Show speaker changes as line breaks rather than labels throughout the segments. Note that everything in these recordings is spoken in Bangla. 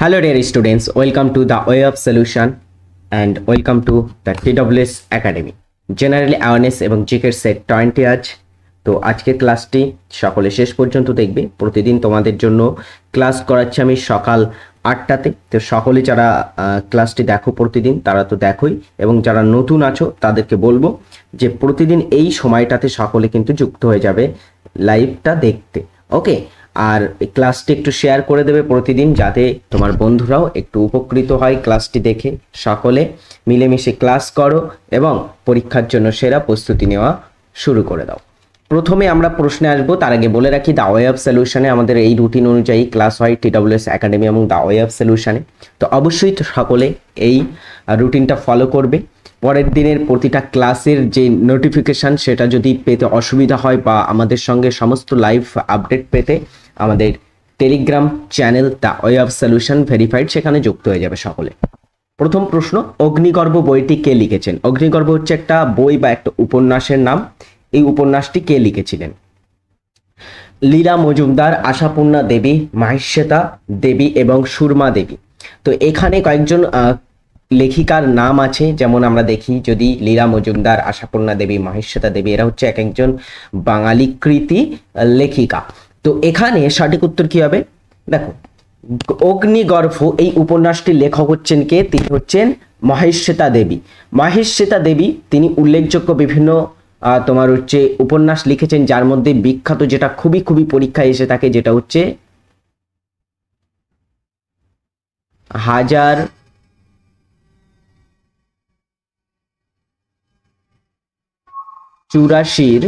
Hello dear students, welcome to the way of solution and welcome to the TWS Academy. Generally awareness এবং জিকের সেট টোয়েন্টি আজ তো আজকের ক্লাসটি সকলে শেষ পর্যন্ত দেখবে প্রতিদিন তোমাদের জন্য ক্লাস করাচ্ছি আমি সকাল আটটাতে তো সকলে যারা ক্লাসটি দেখো প্রতিদিন তারা তো দেখোই এবং যারা নতুন আছো তাদেরকে বলবো যে প্রতিদিন এই সময়টাতে সকলে কিন্তু যুক্ত হয়ে যাবে লাইভটা দেখতে ওকে আর ক্লাসটি একটু শেয়ার করে দেবে প্রতিদিন যাতে তোমার বন্ধুরাও একটু উপকৃত হয় ক্লাসটি দেখে সকলে মিলেমিশে ক্লাস করো এবং পরীক্ষার জন্য সেরা প্রস্তুতি নেওয়া শুরু করে দাও প্রথমে আমরা প্রশ্নে আসবো তার আগে বলে রাখি দা ওয়ে অফ সলিউশনে আমাদের এই রুটিন অনুযায়ী ক্লাস হয় টি ডাব্লিউএস একাডেমি এবং দা ওয়ে অফ সলিউশনে তো অবশ্যই সকলে এই রুটিনটা ফলো করবে পরের দিনের প্রতিটা ক্লাসের যে নোটিফিকেশান সেটা যদি পেতে অসুবিধা হয় বা আমাদের সঙ্গে সমস্ত লাইভ আপডেট পেতে আমাদের Telegram channel the way of solution verified সেখানে যুক্ত হয়ে যাবে সকলে প্রথম প্রশ্ন অগ্নিগর্ভ বইটি কে লিখেছেন অগ্নিগর্ভ হচ্ছে একটা বই বা একটা উপন্যাসের নাম এই উপন্যাসটি কে লিখেছিলেন লীলা মজুমদার আশাপূর্ণা দেবী মাহিষ্যতা দেবী এবং সুরমা দেবী তো এখানে কয়েকজন লেখিকার নাম আছে যেমন আমরা দেখি যদি লীলা মজুমদার আশাপূর্ণা দেবী মহেশ্বতা দেবী এরা হচ্ছে এক একজন বাঙালি কৃতি লেখিকা তো এখানে সঠিক উত্তর কি হবে দেখো অগ্নিগর্ভ এই উপন্যাসটি লেখক হচ্ছেন কে তিনি হচ্ছেন মহেশ্বেতা দেবী মহেশ্বেতা দেবী তিনি উল্লেখযোগ্য বিভিন্ন তোমার হচ্ছে উপন্যাস লিখেছেন যার মধ্যে বিখ্যাত যেটা খুবই খুবই পরীক্ষায় এসে থাকে যেটা হচ্ছে হাজার চুরাশির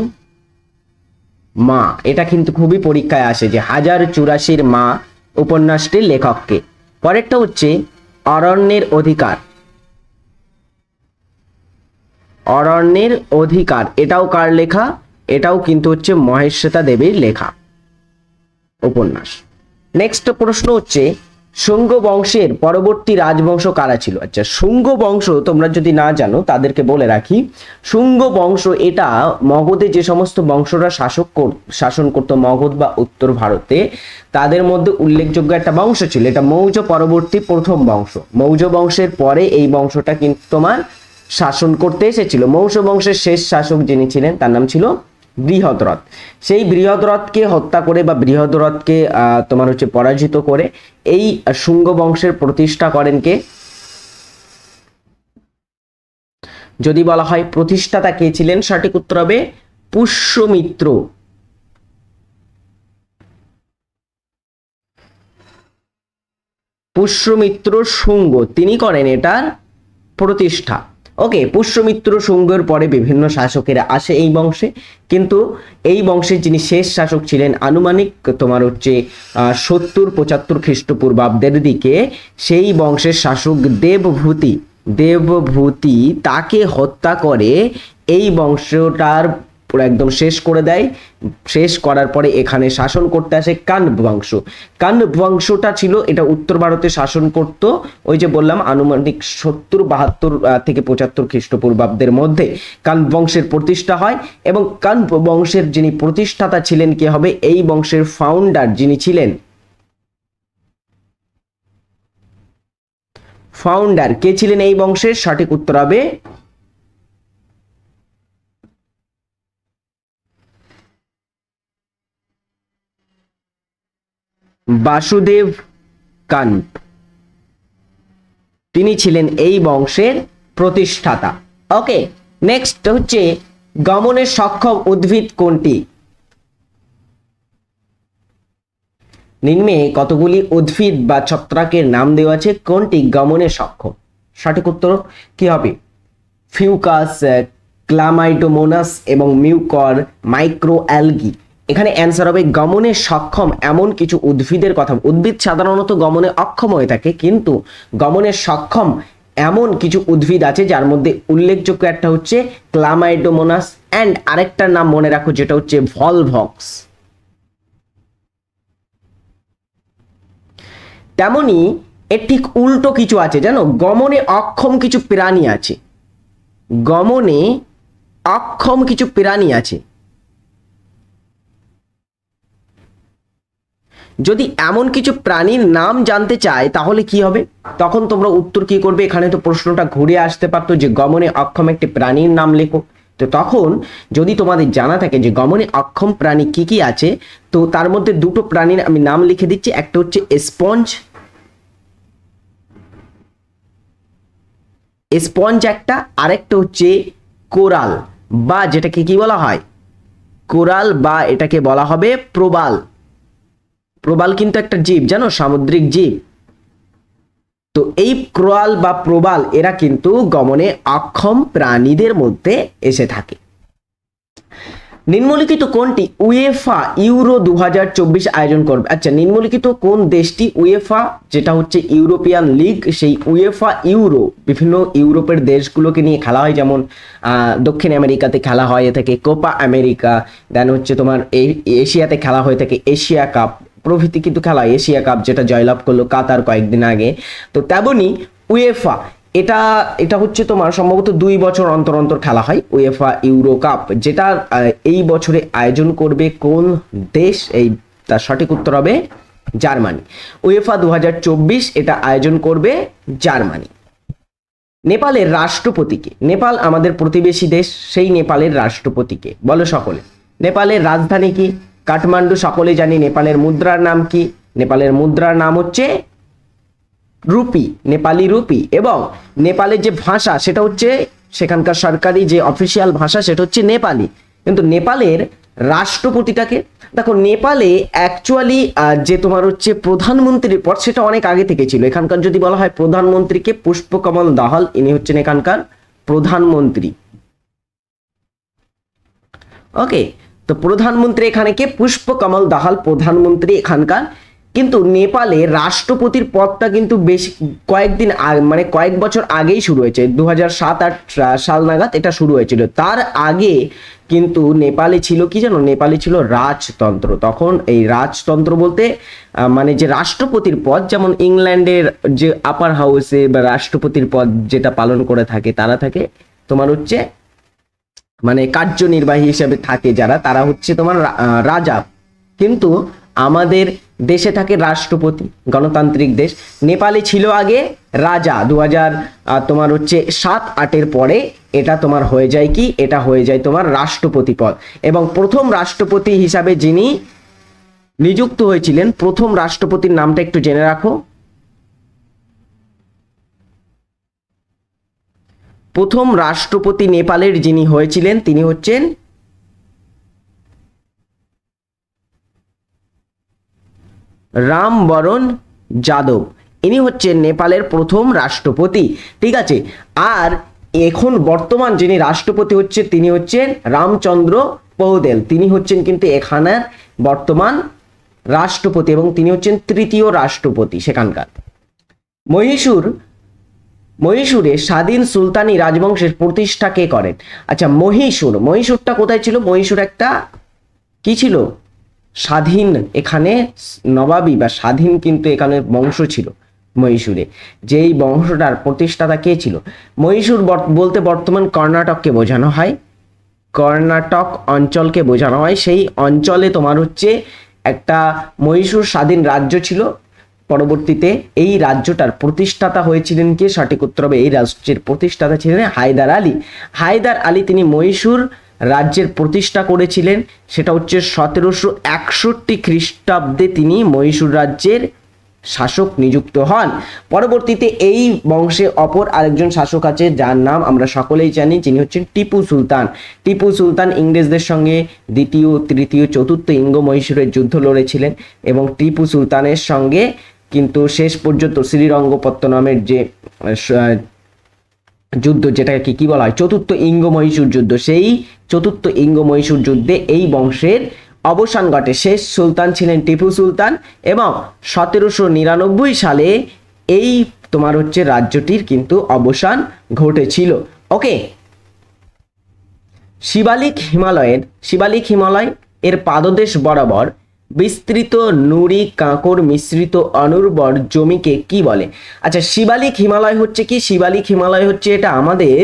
মা এটা কিন্তু খুবই পরীক্ষায় আসে যে হাজার চুরাশির মা উপন্যাসটির লেখককে পরেরটা হচ্ছে অরণ্যের অধিকার অরণ্যের অধিকার এটাও কার লেখা এটাও কিন্তু হচ্ছে মহেশ্বেতা দেবীর লেখা উপন্যাস নেক্সট প্রশ্ন হচ্ছে শুঙ্গ বংশের পরবর্তী রাজবংশ কারা ছিল আচ্ছা শুঙ্গ বংশ তোমরা যদি না জানো তাদেরকে বলে রাখি শুঙ্গ বংশ এটা মগধে যে সমস্ত বংশরা শাসক শাসন করত মগধ বা উত্তর ভারতে তাদের মধ্যে উল্লেখযোগ্য একটা বংশ ছিল এটা মৌর্য পরবর্তী প্রথম বংশ মৌর্য বংশের পরে এই বংশটা কিন্তু তোমার শাসন করতে এসেছিল মৌর্য বংশের শেষ শাসক যিনি ছিলেন তার নাম ছিল বৃহৎ রথ সেই বৃহৎ রথকে হত্যা করে বা বৃহৎ রথকে তোমার হচ্ছে পরাজিত করে এই শুঙ্গ বংশের প্রতিষ্ঠা করেন কে যদি বলা হয় প্রতিষ্ঠাতা কে ছিলেন সঠিক উত্তর হবে পুষ্যমিত্র পুষ্যমিত্র শুঙ্গ তিনি করেন এটার প্রতিষ্ঠা ওকে পুষ্যমিত্র শুঙ্গর পরে বিভিন্ন শাসকেরা আসে এই বংশে কিন্তু এই বংশে যিনি শেষ শাসক ছিলেন আনুমানিক তোমার হচ্ছে সত্তর পঁচাত্তর খ্রিস্টপূর্বাব্দের দিকে সেই বংশের শাসক দেবভূতি দেবভূতি তাকে হত্যা করে এই বংশটার পুরো একদম শেষ করে দেয় শেষ করার পরে এখানে শাসন করতে আসে কান্ড বংশ কান্ড বংশটা ছিল এটা উত্তর ভারতে শাসন করত ওই যে বললাম আনুমানিক সত্তর বাহাত্তর থেকে পঁচাত্তর খ্রিস্টপূর্বাব্দের মধ্যে কান্ড বংশের প্রতিষ্ঠা হয় এবং কান্ড বংশের যিনি প্রতিষ্ঠাতা ছিলেন কে হবে এই বংশের ফাউন্ডার যিনি ছিলেন ফাউন্ডার কে ছিলেন এই বংশের সঠিক উত্তর হবে বাসুদেব কান্ত তিনি ছিলেন এই বংশের প্রতিষ্ঠাতা ওকে নেক্সট হচ্ছে গমনের সক্ষম উদ্ভিদ কোনটি নিম্নে কতগুলি উদ্ভিদ বা ছত্রাকের নাম দেওয়া আছে কোনটি গমনে সক্ষম সঠিক উত্তর কি হবে ফিউকাস ক্লামাইটোমোনাস এবং মিউকর মাইক্রো অ্যালগি এখানে অ্যান্সার হবে গমনে সক্ষম এমন কিছু উদ্ভিদের কথা উদ্ভিদ সাধারণত গমনে অক্ষম হয়ে থাকে কিন্তু গমনে সক্ষম এমন কিছু উদ্ভিদ আছে যার মধ্যে উল্লেখযোগ্য একটা হচ্ছে ক্লামাইডোমোনাস অ্যান্ড আরেকটার নাম মনে রাখো যেটা হচ্ছে ভলভক্স তেমনি এর ঠিক উল্টো কিছু আছে জানো গমনে অক্ষম কিছু প্রাণী আছে গমনে অক্ষম কিছু প্রাণী আছে যদি এমন কিছু প্রাণীর নাম জানতে চায় তাহলে কি হবে তখন তোমরা উত্তর কি করবে এখানে তো প্রশ্নটা ঘুরে আসতে পারতো যে গমনে অক্ষম একটি প্রাণীর নাম লেখো তো তখন যদি তোমাদের জানা থাকে যে গমনে অক্ষম প্রাণী কি কি আছে তো তার মধ্যে দুটো প্রাণীর আমি নাম লিখে দিচ্ছি একটা হচ্ছে স্পঞ্জ স্পঞ্জ একটা আরেকটা হচ্ছে কোরাল বা যেটাকে কি বলা হয় কোরাল বা এটাকে বলা হবে প্রবাল প্রবাল কিন্তু একটা জীব জানো সামুদ্রিক জীব তো এই ক্রোয়াল বা প্রবাল এরা কিন্তু গমনে অক্ষম প্রাণীদের মধ্যে এসে থাকে নিম্নলিখিত কোনটি উয়েফা ইউরো দু আয়োজন করবে আচ্ছা নিম্নলিখিত কোন দেশটি উয়েফা যেটা হচ্ছে ইউরোপিয়ান লিগ সেই উয়েফা ইউরো বিভিন্ন ইউরোপের দেশগুলোকে নিয়ে খেলা হয় যেমন দক্ষিণ আমেরিকাতে খেলা হয় এ থেকে কোপা আমেরিকা দেন হচ্ছে তোমার এশিয়াতে খেলা হয়ে থাকে এশিয়া কাপ প্রভৃতি কিন্তু খেলা এশিয়া কাপ যেটা জয়লাভ করলো কাতার কয়েকদিন আগে তো তেমনই উয়েফা এটা এটা হচ্ছে তোমার সম্ভবত দুই বছর অন্তর অন্তর খেলা হয় উয়েফা ইউরো কাপ যেটা এই বছরে আয়োজন করবে কোন দেশ এই তার সঠিক উত্তর হবে জার্মানি উয়েফা দু এটা আয়োজন করবে জার্মানি নেপালের রাষ্ট্রপতিকে নেপাল আমাদের প্রতিবেশী দেশ সেই নেপালের রাষ্ট্রপতিকে বলো সকলে নেপালের রাজধানী কি কাঠমান্ডু সকলেই জানি নেপালের মুদ্রার নাম কি নেপালের মুদ্রার নাম হচ্ছে রুপি নেপালি রুপি এবং নেপালের যে ভাষা সেটা হচ্ছে সেখানকার সরকারি যে অফিসিয়াল ভাষা সেটা হচ্ছে নেপালি কিন্তু নেপালের রাষ্ট্রপতিটাকে দেখো নেপালে অ্যাকচুয়ালি যে তোমার হচ্ছে প্রধানমন্ত্রীর পর সেটা অনেক আগে থেকে ছিল এখানকার যদি বলা হয় প্রধানমন্ত্রীকে পুষ্পকমল দাহাল ইনি হচ্ছেন এখানকার প্রধানমন্ত্রী ওকে তো প্রধানমন্ত্রী এখানে কে পুষ্পকমল দাহাল প্রধানমন্ত্রী এখানকার কিন্তু নেপালে রাষ্ট্রপতির পদটা কিন্তু বেশ কয়েকদিন মানে কয়েক বছর আগেই শুরু হয়েছে দু হাজার সাত আট সাল নাগাদ এটা শুরু হয়েছিল তার আগে কিন্তু নেপালে ছিল কি জানো নেপালে ছিল রাজতন্ত্র তখন এই রাজতন্ত্র বলতে মানে যে রাষ্ট্রপতির পদ যেমন ইংল্যান্ডের যে আপার হাউসে বা রাষ্ট্রপতির পদ যেটা পালন করে থাকে তারা থাকে তোমার হচ্ছে মানে কার্যনির্বাহী হিসেবে থাকে যারা তারা হচ্ছে তোমার রাজা কিন্তু আমাদের দেশে থাকে রাষ্ট্রপতি গণতান্ত্রিক দেশ নেপালে ছিল আগে রাজা দু তোমার হচ্ছে সাত আটের পরে এটা তোমার হয়ে যায় কি এটা হয়ে যায় তোমার রাষ্ট্রপতি পদ এবং প্রথম রাষ্ট্রপতি হিসাবে যিনি নিযুক্ত হয়েছিলেন প্রথম রাষ্ট্রপতির নামটা একটু জেনে রাখো প্রথম রাষ্ট্রপতি নেপালের যিনি হয়েছিলেন তিনি হচ্ছেন রামবরণ যাদব ইনি হচ্ছেন নেপালের প্রথম রাষ্ট্রপতি ঠিক আছে আর এখন বর্তমান যিনি রাষ্ট্রপতি হচ্ছে তিনি হচ্ছেন রামচন্দ্র পৌদেল তিনি হচ্ছেন কিন্তু এখানের বর্তমান রাষ্ট্রপতি এবং তিনি হচ্ছেন তৃতীয় রাষ্ট্রপতি সেখানকার মহীশূর মহীশূরে স্বাধীন সুলতানি রাজবংশের প্রতিষ্ঠা কে করেন আচ্ছা মহীশূর মহীশূরটা কোথায় ছিল মহীশূর একটা কি ছিল স্বাধীন এখানে নবাবী বা স্বাধীন কিন্তু এখানে বংশ ছিল মহীশূরে যেই বংশটার প্রতিষ্ঠাতা কে ছিল মহীশূর বলতে বর্তমান কর্ণাটককে বোঝানো হয় কর্ণাটক অঞ্চলকে বোঝানো হয় সেই অঞ্চলে তোমার হচ্ছে একটা মহীশূর স্বাধীন রাজ্য ছিল পরবর্তীতে এই রাজ্যটার প্রতিষ্ঠাতা হয়েছিলেন কে সঠিক উত্তর হবে এই রাজ্যের প্রতিষ্ঠাতা ছিলেন হায়দার আলী হায়দার আলী তিনি মহীশূর রাজ্যের প্রতিষ্ঠা করেছিলেন সেটা হচ্ছে সতেরোশো একষট্টি খ্রিস্টাব্দে তিনি মহীশূর রাজ্যের শাসক নিযুক্ত হন পরবর্তীতে এই বংশে অপর আরেকজন শাসক আছে যার নাম আমরা সকলেই জানি যিনি হচ্ছেন টিপু সুলতান টিপু সুলতান ইংরেজদের সঙ্গে দ্বিতীয় তৃতীয় চতুর্থ ইঙ্গ মহীশূরের যুদ্ধ লড়েছিলেন এবং টিপু সুলতানের সঙ্গে কিন্তু শেষ পর্যন্ত শ্রীরঙ্গপত্তনমের যে যুদ্ধ যেটাকে কি বলা হয় চতুর্থ ইঙ্গ মহীশূর যুদ্ধ সেই চতুর্থ ইঙ্গ মহীশূর যুদ্ধে এই বংশের অবসান ঘটে শেষ সুলতান ছিলেন টিপু সুলতান এবং সতেরোশো নিরানব্বই সালে এই তোমার হচ্ছে রাজ্যটির কিন্তু অবসান ঘটেছিল ওকে শিবালিক হিমালয়ের শিবালিক হিমালয় এর পাদদেশ বরাবর বিস্তৃত নুড়ি কাঁকর মিশ্রিত অনুর্বর জমিকে কি বলে আচ্ছা শিবালিক হিমালয় হচ্ছে কি শিবালিক হিমালয় হচ্ছে এটা আমাদের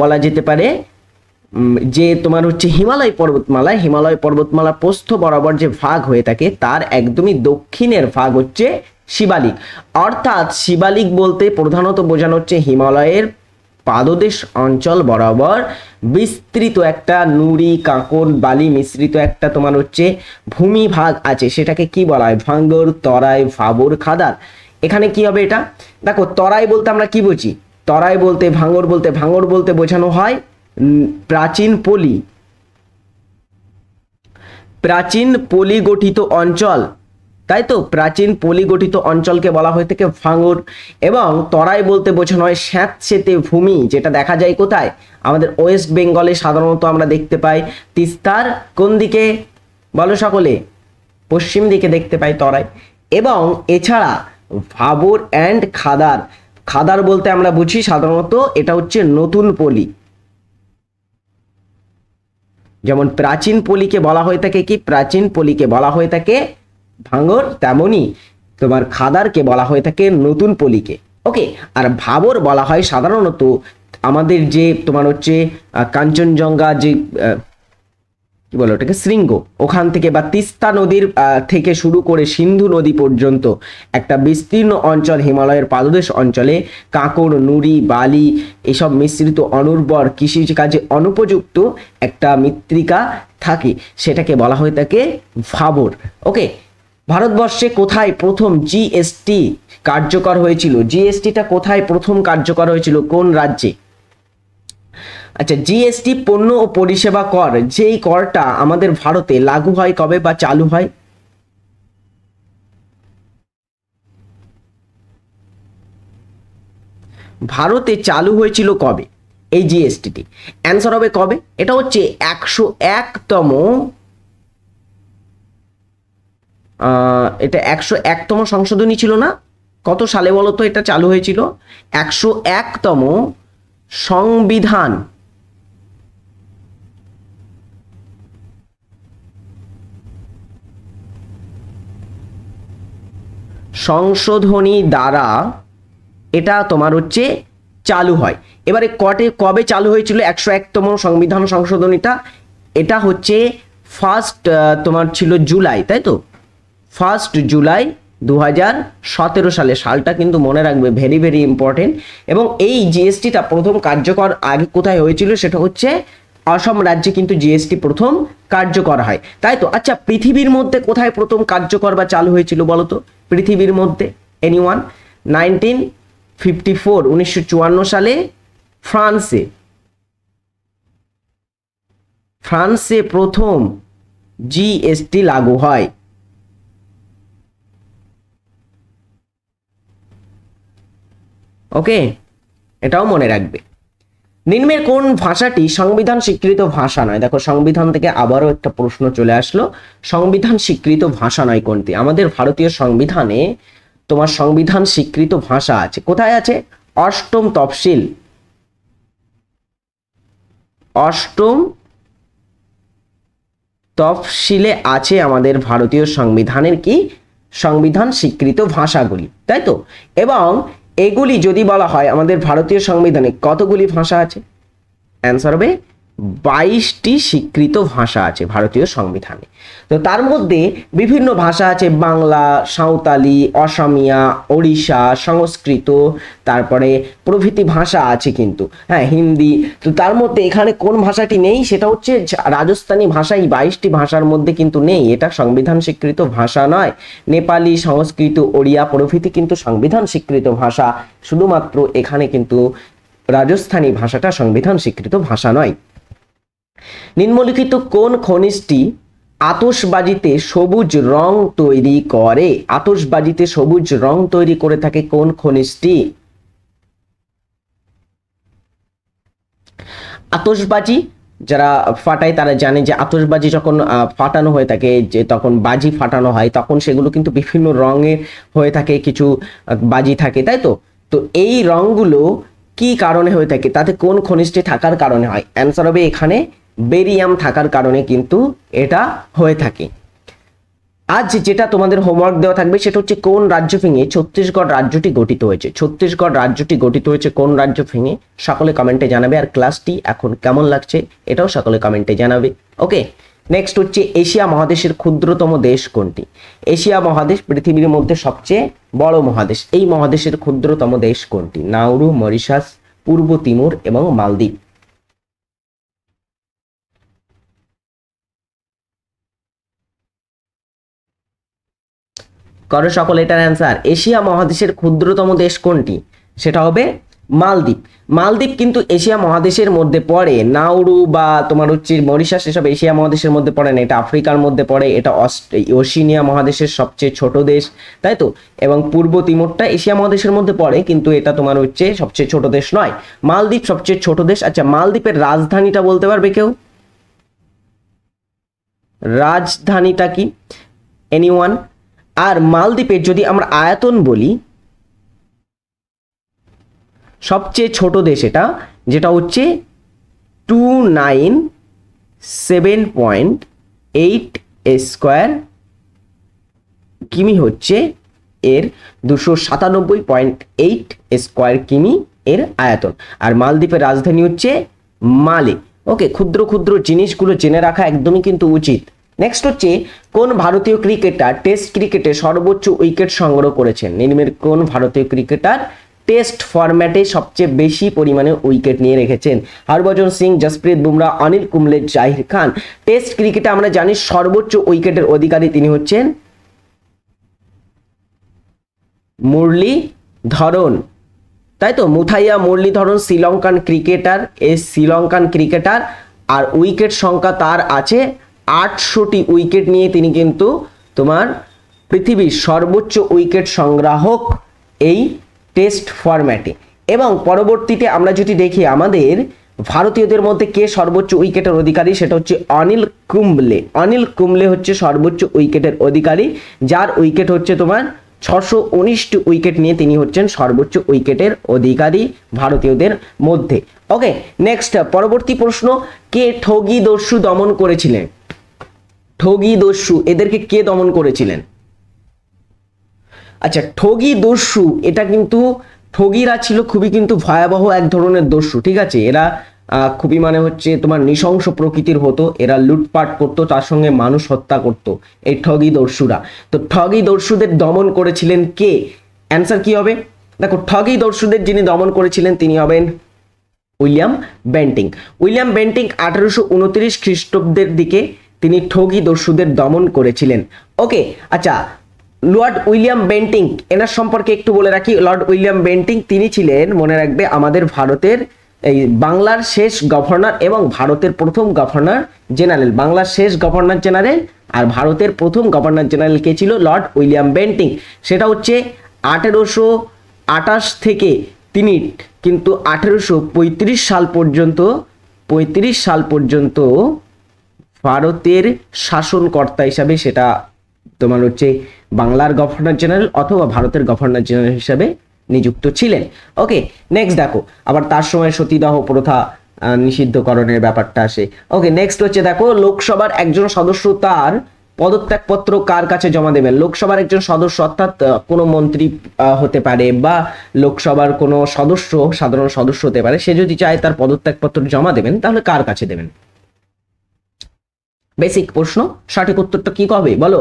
বলা যেতে পারে যে তোমার হচ্ছে হিমালয় পর্বতমালা হিমালয় পর্বতমালা প্রস্থ বরাবর যে ভাগ হয়ে থাকে তার একদমই দক্ষিণের ভাগ হচ্ছে শিবালিক অর্থাৎ শিবালিক বলতে প্রধানত বোঝানো হচ্ছে হিমালয়ের পাদদেশ অঞ্চল বরাবর বিস্তৃত একটা নুড়ি কাঁকর বালি মিশ্রিত একটা তোমার হচ্ছে ভূমি ভাগ আছে সেটাকে কি বলা হয় ভাঙ্গর তরাই ভাবর খাদার এখানে কি হবে এটা দেখো তরাই বলতে আমরা কি বুঝি তরাই বলতে ভাঙ্গর বলতে ভাঙ্গর বলতে বোঝানো হয় প্রাচীন পলি প্রাচীন পলি গঠিত অঞ্চল তাই তো প্রাচীন পলিগঠিত অঞ্চলকে বলা হয়ে থাকে ভাঙর এবং তরাই বলতে বোঝানো হয় স্যাঁতসেঁতে ভূমি যেটা দেখা যায় কোথায় আমাদের ওয়েস্ট বেঙ্গলে সাধারণত আমরা দেখতে পাই তিস্তার কোন দিকে বলো সকলে পশ্চিম দিকে দেখতে পাই তরাই এবং এছাড়া ভাবর অ্যান্ড খাদার খাদার বলতে আমরা বুঝি সাধারণত এটা হচ্ছে নতুন পলি যেমন প্রাচীন পলিকে বলা হয়ে থাকে কি প্রাচীন পলিকে বলা হয়ে থাকে ভাঙর তেমনই তোমার খাদারকে বলা হয়ে থাকে নতুন পলিকে ওকে আর ভাবর বলা হয় সাধারণত আমাদের যে তোমার হচ্ছে কাঞ্চনজঙ্ঘা যে কি বলে ওটাকে শৃঙ্গ ওখান থেকে বা তিস্তা নদীর থেকে শুরু করে সিন্ধু নদী পর্যন্ত একটা বিস্তীর্ণ অঞ্চল হিমালয়ের পাদদেশ অঞ্চলে কাঁকড় নুড়ি বালি এসব মিশ্রিত অনুর্বর কৃষিকাজে অনুপযুক্ত একটা মৃত্তিকা থাকে সেটাকে বলা হয়ে থাকে ভাবর ওকে ভারতবর্ষে কোথায় প্রথম জিএসটি কার্যকর হয়েছিল জিএসটিটা কোথায় প্রথম কার্যকর হয়েছিল কোন রাজ্যে আচ্ছা জিএসটি পণ্য ও পরিষেবা কর যেই করটা আমাদের ভারতে লাগু হয় কবে বা চালু হয় ভারতে চালু হয়েছিল কবে এই জিএসটিটি অ্যান্সার হবে কবে এটা হচ্ছে একশো একতম এটা একশো একতম সংশোধনী ছিল না কত সালে বলতো এটা চালু হয়েছিল একশো একতম সংবিধান সংশোধনী দ্বারা এটা তোমার হচ্ছে চালু হয় এবারে কটে কবে চালু হয়েছিল একশো একতম সংবিধান সংশোধনীটা এটা হচ্ছে ফার্স্ট তোমার ছিল জুলাই তাই তো ফার্স্ট জুলাই দু হাজার সতেরো সালে সালটা কিন্তু মনে রাখবে ভেরি ভেরি ইম্পর্টেন্ট এবং এই জিএসটিটা প্রথম কার্যকর আগে কোথায় হয়েছিল সেটা হচ্ছে অসম রাজ্যে কিন্তু জিএসটি প্রথম কার্যকর হয় তাই তো আচ্ছা পৃথিবীর মধ্যে কোথায় প্রথম কার্যকর বা চালু হয়েছিল বলতো পৃথিবীর মধ্যে any one nineteen fifty four উনিশশো সালে ফ্রান্সে ফ্রান্সে প্রথম জিএসটি লাগু হয় ওকে এটাও মনে রাখবে নিম্নের কোন ভাষাটি সংবিধান স্বীকৃত ভাষা নয় দেখো সংবিধান থেকে আবারও একটা প্রশ্ন চলে আসলো সংবিধান স্বীকৃত ভাষা নয় কোনটি আমাদের ভারতীয় সংবিধানে তোমার সংবিধান স্বীকৃত ভাষা আছে কোথায় আছে অষ্টম তফসিল অষ্টম তফসিলে আছে আমাদের ভারতীয় সংবিধানের কি সংবিধান স্বীকৃত ভাষাগুলি তাই তো এবং এগুলি যদি বলা হয় আমাদের ভারতীয় সংবিধানে কতগুলি ভাষা আছে অ্যান্সার হবে বাইশটি স্বীকৃত ভাষা আছে ভারতীয় সংবিধানে তো তার মধ্যে বিভিন্ন ভাষা আছে বাংলা সাঁওতালি অসমিয়া ওড়িশা সংস্কৃত তারপরে প্রভৃতি ভাষা আছে কিন্তু হ্যাঁ হিন্দি তো তার মধ্যে এখানে কোন ভাষাটি নেই সেটা হচ্ছে রাজস্থানী ভাষা এই বাইশটি ভাষার মধ্যে কিন্তু নেই এটা সংবিধান স্বীকৃত ভাষা নয় নেপালি সংস্কৃত ওড়িয়া প্রভৃতি কিন্তু সংবিধান স্বীকৃত ভাষা শুধুমাত্র এখানে কিন্তু রাজস্থানী ভাষাটা সংবিধান স্বীকৃত ভাষা নয় নিম্নলিখিত কোন খনিজটি আতসবাজিতে সবুজ রং তৈরি করে আতসবাজিতে সবুজ রং তৈরি করে থাকে কোন খনিজটি আতসবাজি যারা ফাটায় তারা জানে যে আতসবাজি যখন ফাটানো হয়ে থাকে যে তখন বাজি ফাটানো হয় তখন সেগুলো কিন্তু বিভিন্ন রঙের হয়ে থাকে কিছু বাজি থাকে তাই তো তো এই রঙগুলো কি কারণে হয়ে থাকে তাতে কোন খনিজটি থাকার কারণে হয় অ্যান্সার হবে এখানে বেরিয়াম থাকার কারণে কিন্তু এটা হয়ে থাকে আজ যেটা তোমাদের হোমওয়ার্ক দেওয়া থাকবে সেটা হচ্ছে কোন রাজ্য ভেঙে ছত্তিশগড় রাজ্যটি গঠিত হয়েছে ছত্তিশগড় রাজ্যটি গঠিত হয়েছে কোন রাজ্য ভেঙে সকলে কমেন্টে জানাবে আর ক্লাসটি এখন কেমন লাগছে এটাও সকলে কমেন্টে জানাবে ওকে নেক্সট হচ্ছে এশিয়া মহাদেশের ক্ষুদ্রতম দেশ কোনটি এশিয়া মহাদেশ পৃথিবীর মধ্যে সবচেয়ে বড় মহাদেশ এই মহাদেশের ক্ষুদ্রতম দেশ কোনটি নাউরু মরিশাস পূর্ব তিমুর এবং মালদ্বীপ করো সকলে এটার অ্যান্সার এশিয়া মহাদেশের ক্ষুদ্রতম দেশ কোনটি সেটা হবে মালদ্বীপ মালদ্বীপ কিন্তু এশিয়া মহাদেশের মধ্যে পড়ে নাউরু বা তোমার হচ্ছে মরিশাস এসব এশিয়া মহাদেশের মধ্যে পড়ে না এটা আফ্রিকার মধ্যে পড়ে এটা ওশিনিয়া মহাদেশের সবচেয়ে ছোট দেশ তাই তো এবং পূর্ব তিমোরটা এশিয়া মহাদেশের মধ্যে পড়ে কিন্তু এটা তোমার হচ্ছে সবচেয়ে ছোট দেশ নয় মালদ্বীপ সবচেয়ে ছোট দেশ আচ্ছা মালদ্বীপের রাজধানীটা বলতে পারবে কেউ রাজধানীটা কি এনিওয়ান আর মালদ্বীপের যদি আমরা আয়তন বলি সবচেয়ে ছোট দেশ এটা যেটা হচ্ছে two nine seven point eight square কিমি হচ্ছে এর দুশো সাতানব্বই পয়েন্ট এইট স্কোয়ার কিমি এর আয়তন আর মালদ্বীপের রাজধানী হচ্ছে মালে ওকে ক্ষুদ্র ক্ষুদ্র জিনিসগুলো জেনে রাখা একদমই কিন্তু উচিত নেক্সট হচ্ছে কোন ভারতীয় ক্রিকেটার টেস্ট ক্রিকেটে সর্বোচ্চ উইকেট সংগ্রহ করেছেন নিম্নের কোন ভারতীয় ক্রিকেটার টেস্ট ফরম্যাটে সবচেয়ে বেশি পরিমাণে উইকেট নিয়ে রেখেছেন হরভজন সিং জসপ্রীত বুমরা অনিল কুম্বলে জাহির খান টেস্ট ক্রিকেটে আমরা জানি সর্বোচ্চ উইকেটের অধিকারী তিনি হচ্ছেন মুরলি ধরন তাই তো মুথাইয়া ধরন শ্রীলঙ্কান ক্রিকেটার এ শ্রীলঙ্কান ক্রিকেটার আর উইকেট সংখ্যা তার আছে আটশোটি উইকেট নিয়ে তিনি কিন্তু তোমার পৃথিবীর সর্বোচ্চ উইকেট সংগ্রাহক এই টেস্ট ফরম্যাটে এবং পরবর্তীতে আমরা যদি দেখি আমাদের ভারতীয়দের মধ্যে কে সর্বোচ্চ উইকেটের অধিকারী সেটা হচ্ছে অনিল কুম্বলে অনিল কুম্বলে হচ্ছে সর্বোচ্চ উইকেটের অধিকারী যার উইকেট হচ্ছে তোমার ছশো উনিশটি উইকেট নিয়ে তিনি হচ্ছেন সর্বোচ্চ উইকেটের অধিকারী ভারতীয়দের মধ্যে ওকে নেক্সট পরবর্তী প্রশ্ন কে ঠগি দস্যু দমন করেছিলেন ঠগী দস্যু এদেরকে কে দমন করেছিলেন আচ্ছা ঠগী দস্যু এটা কিন্তু ঠগিরা ছিল খুবই কিন্তু ভয়াবহ এক ধরনের দস্যু ঠিক আছে এরা খুবই মানে হচ্ছে তোমার নৃশংস প্রকৃতির হতো এরা লুটপাট করত তার সঙ্গে মানুষ হত্যা করত এই ঠগি দস্যুরা তো ঠগি দস্যুদের দমন করেছিলেন কে অ্যান্সার কি হবে দেখো ঠগি দস্যুদের যিনি দমন করেছিলেন তিনি হবেন উইলিয়াম বেন্টিং উইলিয়াম বেন্টিং আঠারোশো উনত্রিশ খ্রিস্টাব্দের দিকে তিনি ঠগি দস্যুদের দমন করেছিলেন ওকে আচ্ছা লর্ড উইলিয়াম বেন্টিং এনার সম্পর্কে একটু বলে রাখি লর্ড উইলিয়াম বেন্টিং তিনি ছিলেন মনে রাখবে আমাদের ভারতের এই বাংলার শেষ গভর্নর এবং ভারতের প্রথম গভর্নর জেনারেল বাংলার শেষ গভর্নর জেনারেল আর ভারতের প্রথম গভর্নর জেনারেল কে ছিল লর্ড উইলিয়াম বেন্টিং সেটা হচ্ছে আঠেরোশো আটাশ থেকে তিনি কিন্তু আঠেরোশো সাল পর্যন্ত পঁয়ত্রিশ সাল পর্যন্ত ভারতের শাসনকর্তা হিসাবে সেটা তোমার হচ্ছে বাংলার গভর্নর জেনারেল অথবা ভারতের গভর্নর জেনারেল হিসাবে নিযুক্ত ছিলেন ওকে নেক্সট দেখো আবার তার সময় সতীদাহ প্রথা নিষিদ্ধকরণের ব্যাপারটা আসে ওকে নেক্সট হচ্ছে দেখো লোকসভার একজন সদস্য তার পদত্যাগপত্র কার কাছে জমা দেবেন লোকসভার একজন সদস্য অর্থাৎ কোনো মন্ত্রী হতে পারে বা লোকসভার কোনো সদস্য সাধারণ সদস্য হতে পারে সে যদি চায় তার পদত্যাগপত্র জমা দেবেন তাহলে কার কাছে দেবেন বেসিক প্রশ্ন সঠিক উত্তরটা কি কবে বলো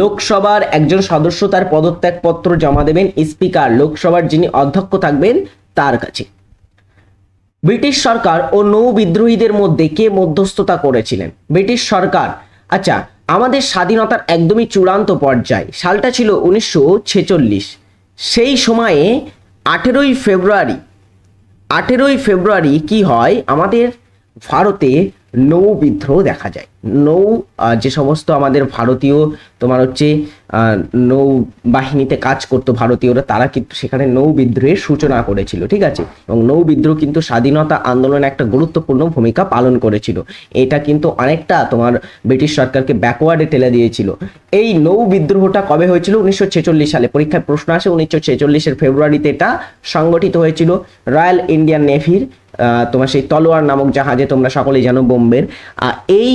লোকসভার একজন সদস্য তার পদত্যাগপত্র জমা দেবেন স্পিকার লোকসভার যিনি অধ্যক্ষ থাকবেন তার কাছে ব্রিটিশ সরকার ও নৌ বিদ্রোহীদের মধ্যে কে মধ্যস্থতা করেছিলেন ব্রিটিশ সরকার আচ্ছা আমাদের স্বাধীনতার একদমই চূড়ান্ত পর্যায় সালটা ছিল উনিশশো সেই সময়ে আঠেরোই ফেব্রুয়ারি আঠেরোই ফেব্রুয়ারি কি হয় আমাদের ভারতে নো বিদ্রোহ দেখা যায় নৌ যে সমস্ত আমাদের ভারতীয় তোমার হচ্ছে নৌ বাহিনীতে কাজ করতো ভারতীয়রা তারা কিন্তু সেখানে নৌ বিদ্রোহের সূচনা করেছিল ঠিক আছে এবং নৌ বিদ্রোহ কিন্তু স্বাধীনতা আন্দোলনে একটা গুরুত্বপূর্ণ ভূমিকা পালন করেছিল এটা কিন্তু অনেকটা তোমার ব্রিটিশ সরকারকে ব্যাকওয়ার্ডে টেলে দিয়েছিল এই নৌ বিদ্রোহটা কবে হয়েছিল উনিশশো সালে পরীক্ষায় প্রশ্ন আসে উনিশশো ছেচল্লিশের ফেব্রুয়ারিতে এটা সংগঠিত হয়েছিল রয়্যাল ইন্ডিয়ান নেভির তোমার সেই তলোয়ার নামক জাহাজে তোমরা সকলেই জানো বোম্বের এই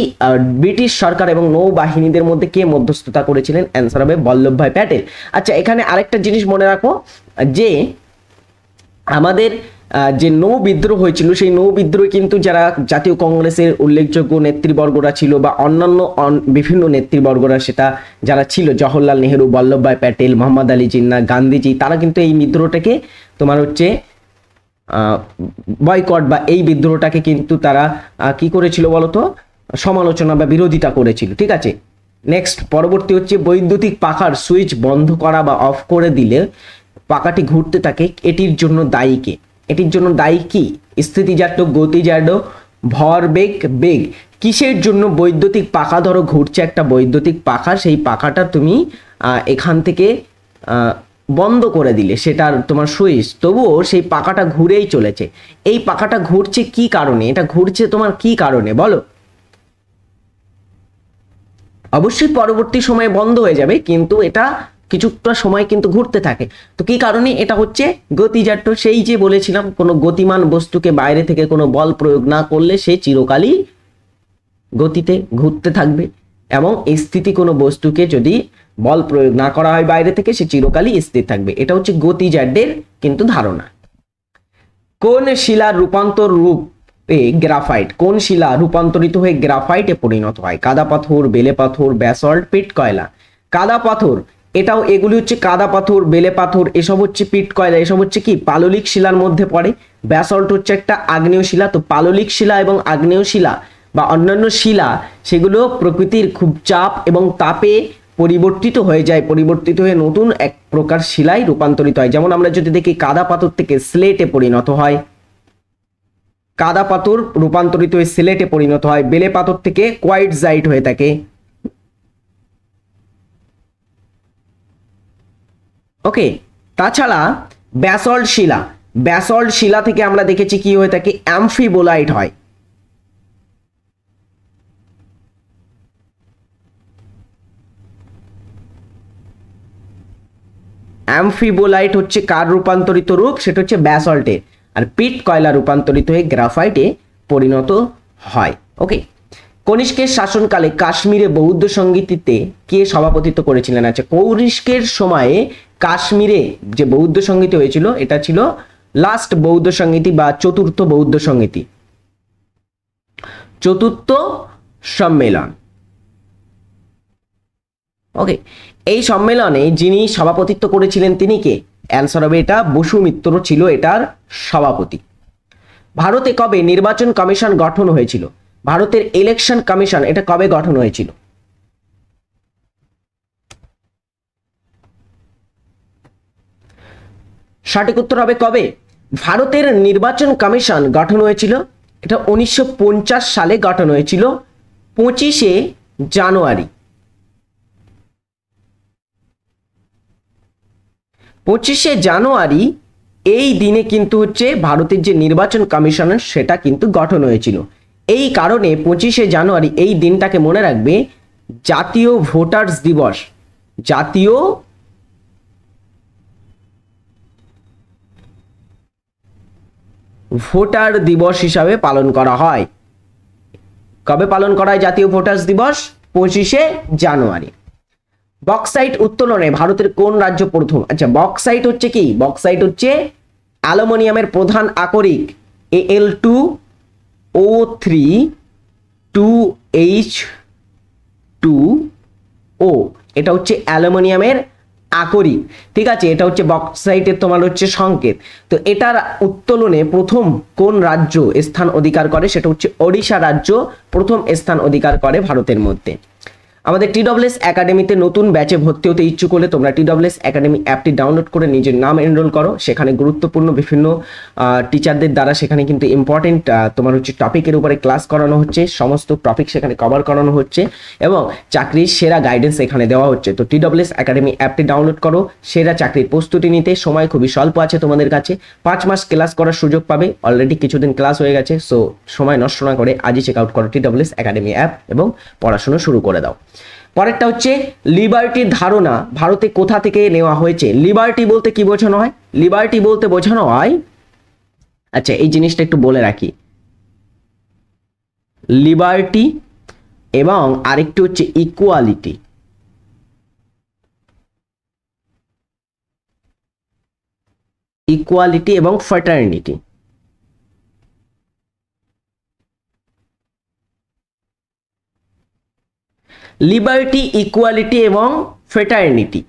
ব্রিটিশ সরকার এবং নৌবাহিনীদের মধ্যে কে মধ্যস্থতা করেছিলেন অ্যান্সার হবে বল্লভভাই প্যাটেল আচ্ছা এখানে আরেকটা জিনিস মনে রাখো যে আমাদের যে নৌ বিদ্রোহ হয়েছিল সেই নৌ বিদ্রোহে কিন্তু যারা জাতীয় কংগ্রেসের উল্লেখযোগ্য নেতৃবর্গরা ছিল বা অন্যান্য বিভিন্ন নেতৃবর্গরা সেটা যারা ছিল জওহরলাল নেহেরু বল্লভভাই প্যাটেল মোহাম্মদ আলী জিন্না গান্ধীজি তারা কিন্তু এই বিদ্রোহটাকে তোমার হচ্ছে বয়কট বা এই বিদ্রোহটাকে কিন্তু তারা কি করেছিল বলতো সমালোচনা বা বিরোধিতা করেছিল ঠিক আছে নেক্সট পরবর্তী হচ্ছে বৈদ্যুতিক পাখার সুইচ বন্ধ করা বা অফ করে দিলে পাখাটি ঘুরতে থাকে এটির জন্য দায়ী কে এটির জন্য দায়ী কি স্থিতিজাত গতিজাত ভর বেগ বেগ কিসের জন্য বৈদ্যুতিক পাখা ধরো ঘুরছে একটা বৈদ্যুতিক পাখা সেই পাখাটা তুমি এখান থেকে বন্ধ করে দিলে সেটা তোমার সুইচ তবুও সেই পাখাটা ঘুরেই চলেছে এই পাখাটা ঘুরছে কি কারণে এটা ঘুরছে তোমার কি কারণে বলো অবশ্যই পরবর্তী সময়ে বন্ধ হয়ে যাবে কিন্তু এটা কিছুটা সময় কিন্তু ঘুরতে থাকে তো কি কারণে এটা হচ্ছে গতিজাট্য সেই যে বলেছিলাম কোনো গতিমান বস্তুকে বাইরে থেকে কোনো বল প্রয়োগ না করলে সে চিরকালই গতিতে ঘুরতে থাকবে এবং স্থিতি কোনো বস্তুকে যদি বল প্রয়োগ না করা হয় বাইরে থেকে সে চিরকালই স্থির থাকবে এটা হচ্ছে গতিজাড্যের কিন্তু ধারণা কোন শিলার রূপান্তর রূপ পেয়ে গ্রাফাইট কোন শিলা রূপান্তরিত হয়ে গ্রাফাইটে পরিণত হয় কাদা পাথর বেলে পাথর ব্যাসল্ট পিট কয়লা কাদা পাথর এটাও এগুলি হচ্ছে কাদা পাথর বেলে পাথর এসব হচ্ছে পিট কয়লা এসব হচ্ছে কি পাললিক শিলার মধ্যে পড়ে ব্যাসল্ট হচ্ছে একটা আগ্নেয় শিলা তো পাললিক শিলা এবং আগ্নেয় শিলা বা অন্যান্য শিলা সেগুলো প্রকৃতির খুব চাপ এবং তাপে পরিবর্তিত হয়ে যায় পরিবর্তিত হয়ে নতুন এক প্রকার শিলায় রূপান্তরিত হয় যেমন আমরা যদি দেখি কাদা পাথর থেকে স্লেটে পরিণত হয় কাদা পাথর রূপান্তরিত হয়ে সিলেটে পরিণত হয় বেলে পাথর থেকে কোয়াইট জাইট হয়ে থাকে ওকে তাছাড়া ব্যাসল্ট শিলা ব্যাসল্ট শিলা থেকে আমরা দেখেছি কি হয়ে থাকে অ্যামফিবোলাইট হয় অ্যামফিবোলাইট হচ্ছে কার রূপান্তরিত রূপ সেটা হচ্ছে ব্যাসল্টের আর পিট কয়লা রূপান্তরিত হয়ে গ্রাফাইটে পরিণত হয় ওকে কনিষ্কের শাসনকালে কাশ্মীরে বৌদ্ধ সঙ্গীতিতে কে সভাপতিত্ব করেছিলেন আচ্ছা কৌরিষ্কের সময়ে কাশ্মীরে যে বৌদ্ধ সঙ্গীত হয়েছিল এটা ছিল লাস্ট বৌদ্ধ সঙ্গীতি বা চতুর্থ বৌদ্ধ সঙ্গীতি চতুর্থ সম্মেলন ওকে এই সম্মেলনে যিনি সভাপতিত্ব করেছিলেন তিনি কে অ্যান্সার হবে এটা বসু মিত্র ছিল এটার সভাপতি ভারতে কবে নির্বাচন কমিশন গঠন হয়েছিল ভারতের ইলেকশন কমিশন এটা কবে গঠন হয়েছিল সঠিক উত্তর হবে কবে ভারতের নির্বাচন কমিশন গঠন হয়েছিল এটা উনিশশো সালে গঠন হয়েছিল পঁচিশে জানুয়ারি পঁচিশে জানুয়ারি এই দিনে কিন্তু হচ্ছে ভারতের যে নির্বাচন কমিশনার সেটা কিন্তু গঠন হয়েছিল এই কারণে পঁচিশে জানুয়ারি এই দিনটাকে মনে রাখবে জাতীয় ভোটার্স দিবস জাতীয় ভোটার দিবস হিসাবে পালন করা হয় কবে পালন করা হয় জাতীয় ভোটার্স দিবস পঁচিশে জানুয়ারি বক্সাইট উত্তোলনে ভারতের কোন রাজ্য প্রথম আচ্ছা বক্সাইট হচ্ছে কি বক্সাইট হচ্ছে অ্যালুমিনিয়ামের প্রধান আকরিক A L two O three two H two O এটা হচ্ছে অ্যালুমিনিয়ামের আকরিক ঠিক আছে এটা হচ্ছে বক্সাইটের তোমার হচ্ছে সংকেত তো এটার উত্তোলনে প্রথম কোন রাজ্য স্থান অধিকার করে সেটা হচ্ছে ওড়িশা রাজ্য প্রথম স্থান অধিকার করে ভারতের মধ্যে আমাদের টি টিডব্লিউএস একাডেমিতে নতুন ব্যাচে ভর্তি হতে ইচ্ছুক হলে তোমরা টি টিডব্লিউএস একাডেমি অ্যাপটি ডাউনলোড করে নিজের নাম এনরোল করো সেখানে গুরুত্বপূর্ণ বিভিন্ন টিচারদের দ্বারা সেখানে কিন্তু ইম্পর্টেন্ট তোমার হচ্ছে টপিকের উপরে ক্লাস করানো হচ্ছে সমস্ত টপিক সেখানে কভার করানো হচ্ছে এবং চাকরির সেরা গাইডেন্স এখানে দেওয়া হচ্ছে তো টি টিডব্লিউএস একাডেমি অ্যাপটি ডাউনলোড করো সেরা চাকরির প্রস্তুতি নিতে সময় খুবই স্বল্প আছে তোমাদের কাছে পাঁচ মাস ক্লাস করার সুযোগ পাবে অলরেডি কিছুদিন ক্লাস হয়ে গেছে সো সময় নষ্ট না করে আজই চেক আউট করো টিডব্লিউএস একাডেমি অ্যাপ এবং পড়াশুনো শুরু করে দাও পরেরটা হচ্ছে লিবার্টির ধারণা ভারতে কোথা থেকে নেওয়া হয়েছে লিবার্টি বলতে কি বোঝানো হয় লিবার্টি বলতে বোঝানো হয় আচ্ছা এই জিনিসটা একটু বলে রাখি লিবার্টি এবং আরেকটি হচ্ছে ইকুয়ালিটি ইকুয়ালিটি এবং ফ্র্যাটার্নিটি লিবার্টি ইকুয়ালিটি এবং ফেটার্নিটি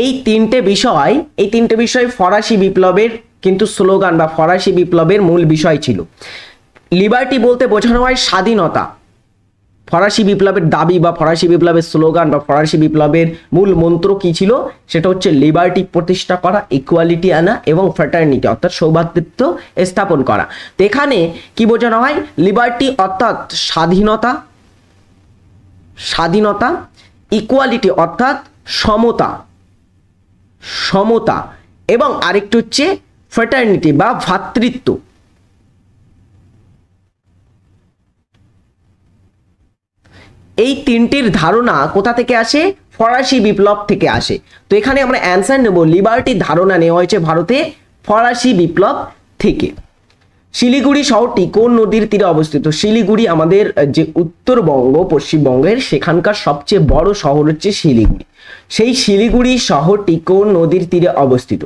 এই তিনটে বিষয় এই তিনটে বিষয় ফরাসি বিপ্লবের কিন্তু স্লোগান বা ফরাসি বিপ্লবের মূল বিষয় ছিল লিবার্টি বলতে বোঝানো হয় স্বাধীনতা ফরাসি বিপ্লবের দাবি বা ফরাসি বিপ্লবের স্লোগান বা ফরাসি বিপ্লবের মূল মন্ত্র কি ছিল সেটা হচ্ছে লিবার্টি প্রতিষ্ঠা করা ইকুয়ালিটি আনা এবং ফ্যাটার্নিটি অর্থাৎ সৌভাতৃত্ব স্থাপন করা তো এখানে কি বোঝানো হয় লিবার্টি অর্থাৎ স্বাধীনতা স্বাধীনতা ইকুয়ালিটি অর্থাৎ সমতা সমতা এবং আরেকটি হচ্ছে ফ্যাটার্নিটি বা ভাতৃত্ব এই তিনটির ধারণা কোথা থেকে আসে ফরাসি বিপ্লব থেকে আসে তো এখানে আমরা অ্যান্সার নেব লিবার্টির ধারণা নেওয়া হয়েছে ভারতে ফরাসি বিপ্লব থেকে শিলিগুড়ি শহরটি কোন নদীর তীরে অবস্থিত শিলিগুড়ি আমাদের যে উত্তরবঙ্গ পশ্চিমবঙ্গের সেখানকার সবচেয়ে বড় শহর হচ্ছে শিলিগুড়ি সেই শিলিগুড়ি শহরটি কোন নদীর তীরে অবস্থিত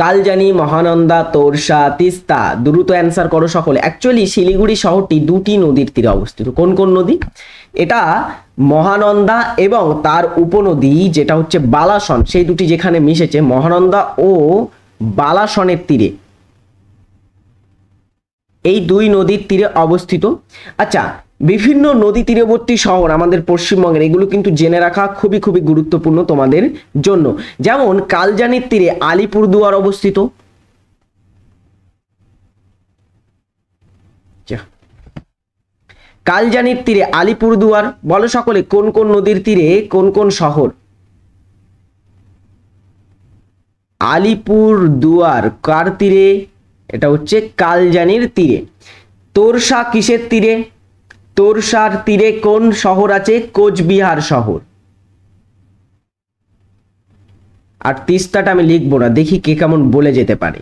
কালজানি মহানন্দা তোরসা তিস্তা দ্রুত অ্যান্সার করো সকলে অ্যাকচুয়ালি শিলিগুড়ি শহরটি দুটি নদীর তীরে অবস্থিত কোন কোন নদী এটা মহানন্দা এবং তার উপনদী যেটা হচ্ছে বালাসন সেই দুটি যেখানে মিশেছে মহানন্দা ও বালাসনের তীরে এই দুই নদীর তীরে অবস্থিত আচ্ছা বিভিন্ন নদী তীরবর্তী শহর আমাদের পশ্চিমবঙ্গের এগুলো কিন্তু জেনে রাখা খুবই খুবই গুরুত্বপূর্ণ তোমাদের জন্য যেমন কালজানির তীরে আলিপুরদুয়ার অবস্থিত কালজানির তীরে আলিপুরদুয়ার বলো সকলে কোন কোন নদীর তীরে কোন কোন শহর আলিপুরদুয়ার কার তীরে এটা হচ্ছে কালজানির তীরে তোরসা কিসের তীরে তোরসার তীরে কোন শহর আছে কোচবিহার শহর আর তিস্তাটা আমি লিখবো না দেখি কে কেমন বলে যেতে পারে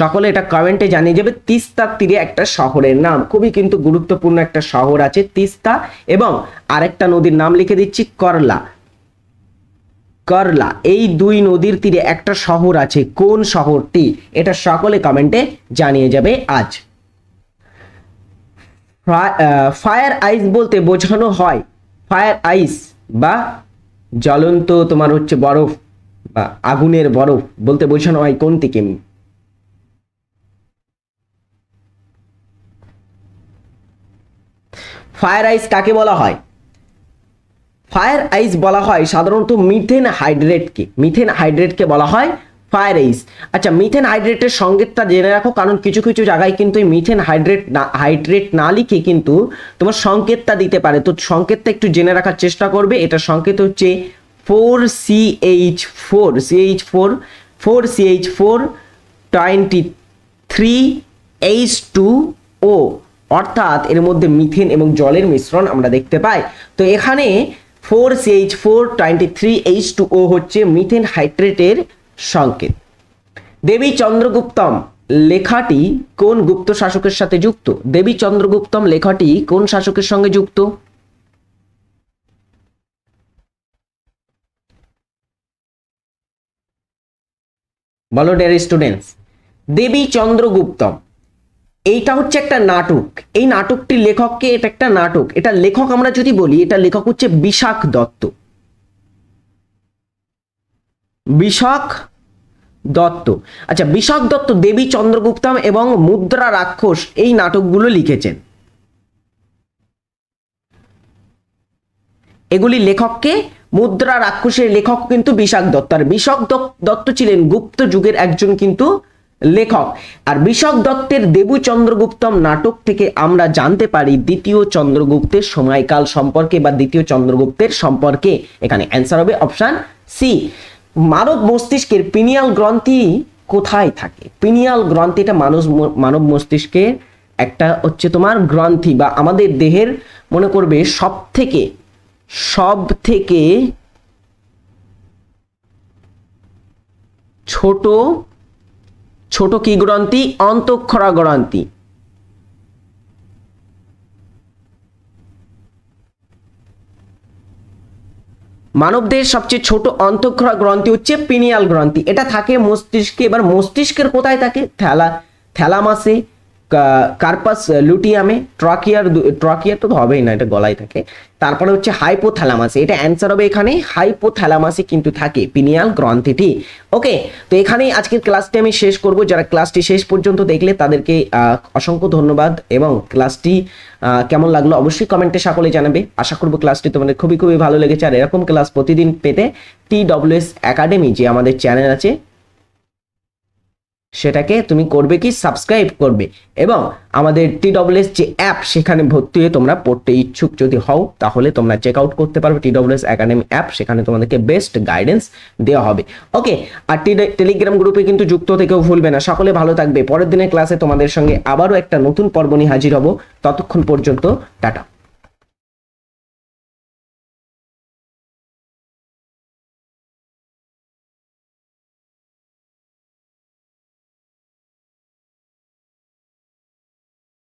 সকলে এটা কমেন্টে জানিয়ে যাবে তিস্তার তীরে একটা শহরের নাম খুবই কিন্তু গুরুত্বপূর্ণ একটা শহর আছে তিস্তা এবং আরেকটা নদীর নাম লিখে দিচ্ছি করলা করলা এই দুই নদীর তীরে একটা শহর আছে কোন শহরটি এটা সকলে কমেন্টে জানিয়ে যাবে আজ ফায়ার আইস বলতে বোঝানো হয় ফায়ার আইস বা জ্বলন্ত তোমার হচ্ছে বরফ বা আগুনের বরফ বলতে বোঝানো হয় কোন থেকে ফায়ার আইস কাকে বলা হয় ফায়ার আইস বলা হয় সাধারণত মিথেন হাইড্রেটকে মিথেন হাইড্রেটকে বলা হয় ফায়ার আইস আচ্ছা মিথেন হাইড্রেটের সংকেতটা জেনে রাখো কারণ কিছু কিছু জায়গায় কিন্তু এই মিথেন হাইড্রেট না হাইড্রেট না লিখে কিন্তু তোমার সংকেতটা দিতে পারে তো সংকেতটা একটু জেনে রাখার চেষ্টা করবে এটা সংকেত হচ্ছে four C H four C H four four C H four twenty three H two O অর্থাৎ এর মধ্যে মিথেন এবং জলের মিশ্রণ আমরা দেখতে পাই তো এখানে four C H four twenty three H two O হচ্ছে মিথেন হাইড্রেটের সংকেত দেবী চন্দ্রগুপ্তম লেখাটি কোন গুপ্ত শাসকের সাথে যুক্ত দেবী চন্দ্রগুপ্তম লেখাটি কোন শাসকের সঙ্গে যুক্ত বলো ডেয়ার স্টুডেন্টস দেবী চন্দ্রগুপ্তম এইটা হচ্ছে একটা নাটক এই নাটকটি লেখককে এটা একটা নাটক এটা লেখক আমরা যদি বলি এটা লেখক হচ্ছে বিশাখ দত্ত বিশাখ দত্ত আচ্ছা বিশাখ দত্ত দেবী চন্দ্রগুপ্তম এবং মুদ্রা রাক্ষস এই নাটকগুলো লিখেছেন এগুলি লেখককে মুদ্রা রাক্ষসের লেখক কিন্তু বিশাখ দত্ত আর বিশাখ দত্ত ছিলেন গুপ্ত যুগের একজন কিন্তু লেখক আর বিষক দত্তের দেবু চন্দ্রগুপ্তম নাটক থেকে আমরা জানতে পারি দ্বিতীয় চন্দ্রগুপ্তের সময়কাল সম্পর্কে বা দ্বিতীয় চন্দ্রগুপ্তের সম্পর্কে এখানে অ্যান্সার হবে অপশান সি মানব মস্তিষ্কের পিনিয়াল গ্রন্থি কোথায় থাকে পিনিয়াল গ্রন্থি এটা মানুষ মানব মস্তিষ্কের একটা হচ্ছে তোমার গ্রন্থি বা আমাদের দেহের মনে করবে সব থেকে সব থেকে ছোট ছোট কি গ্রন্থি অন্তঃক্ষরা গ্রন্থি মানবদের সবচেয়ে ছোট অন্তঃক্ষরা গ্রন্থি হচ্ছে পিনিয়াল গ্রন্থি এটা থাকে মস্তিষ্কে এবার মস্তিষ্কের কোথায় থাকে থ্যালা থ্যালামাসে কার্পাস লুটিয়ামে ট্রাকিয়ার ট্রাকিয়ার তো হবেই না এটা গলায় থাকে তারপরে হচ্ছে হাইপোথ্যালামাসে এটা অ্যান্সার হবে এখানে হাইপোথ্যালামাসে কিন্তু থাকে পিনিয়াল গ্রন্থিটি ওকে তো এখানেই আজকের ক্লাসটি আমি শেষ করব যারা ক্লাসটি শেষ পর্যন্ত দেখলে তাদেরকে অসংখ্য ধন্যবাদ এবং ক্লাসটি কেমন লাগলো অবশ্যই কমেন্টে সকলে জানাবে আশা করব ক্লাসটি তোমাদের খুবই খুবই ভালো লেগেছে আর এরকম ক্লাস প্রতিদিন পেতে টি ডব্লিউএস একাডেমি যে আমাদের চ্যানেল আছে সেটাকে তুমি করবে কি সাবস্ক্রাইব করবে এবং আমাদের টি ডব্লিউএস যে অ্যাপ সেখানে ভর্তি হয়ে তোমরা পড়তে ইচ্ছুক যদি হও তাহলে তোমরা চেক আউট করতে পারবে টি ডব্লিউএস একাডেমি অ্যাপ সেখানে তোমাদেরকে বেস্ট গাইডেন্স দেওয়া হবে ওকে আর টি টেলিগ্রাম গ্রুপে কিন্তু যুক্ত থেকেও ভুলবে না সকলে ভালো থাকবে পরের দিনের ক্লাসে তোমাদের সঙ্গে আবারও একটা নতুন পর্ব নিয়ে হাজির হব ততক্ষণ পর্যন্ত টাটা